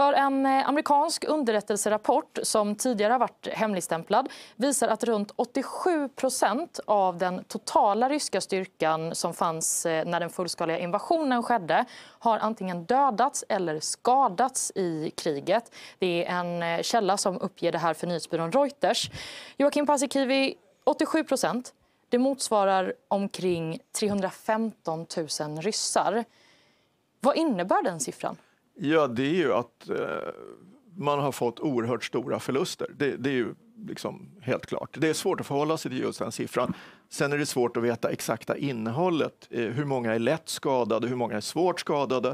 För en eh, amerikansk underrättelserapport som tidigare varit hemligstämplad visar att runt 87 av den totala ryska styrkan som fanns eh, när den fullskaliga invasionen skedde har antingen dödats eller skadats i kriget. Det är en eh, källa som uppger det här för nyhetsbyrån Reuters. Joakim Paasikivi, 87 Det motsvarar omkring 315 000 ryssar. Vad innebär den siffran? Ja, det är ju att eh, man har fått oerhört stora förluster. Det, det är ju liksom helt klart. Det är svårt att förhålla sig till just den siffran. Sen är det svårt att veta exakta innehållet. Eh, hur många är lätt skadade? Hur många är svårt skadade?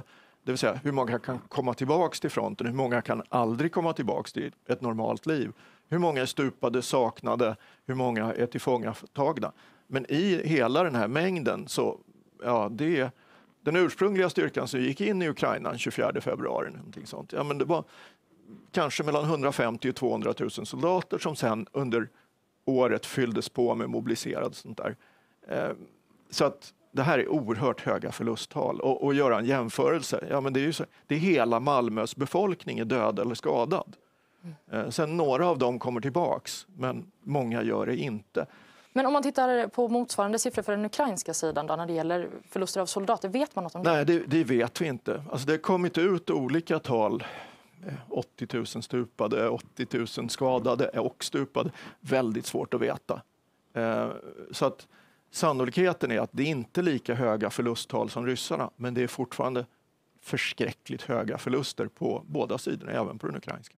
Det vill säga hur många kan komma tillbaka till fronten? Hur många kan aldrig komma tillbaka till ett normalt liv? Hur många är stupade, saknade? Hur många är tillfångatagna? Men i hela den här mängden så, ja, det är den ursprungliga styrkan som gick in i Ukraina den 24 februari, någonting sånt, ja, men det var kanske mellan 150 och 200 000 soldater som sen under året fylldes på med mobiliserad sånt där. Eh, så att det här är oerhört höga förlusttal. Och, och göra en jämförelse, ja, men det, är ju så, det är hela Malmös befolkning är död eller skadad. Mm. Eh, sen några av dem kommer tillbaks, men många gör det inte. Men om man tittar på motsvarande siffror för den ukrainska sidan då, när det gäller förluster av soldater, vet man något om det? Nej, det, det vet vi inte. Alltså det har kommit ut olika tal 80 eh, 000 stupade, 80 000 skadade och stupade. Väldigt svårt att veta. Eh, så att sannolikheten är att det inte är lika höga förlusttal som ryssarna, men det är fortfarande förskräckligt höga förluster på båda sidorna, även på den ukrainska.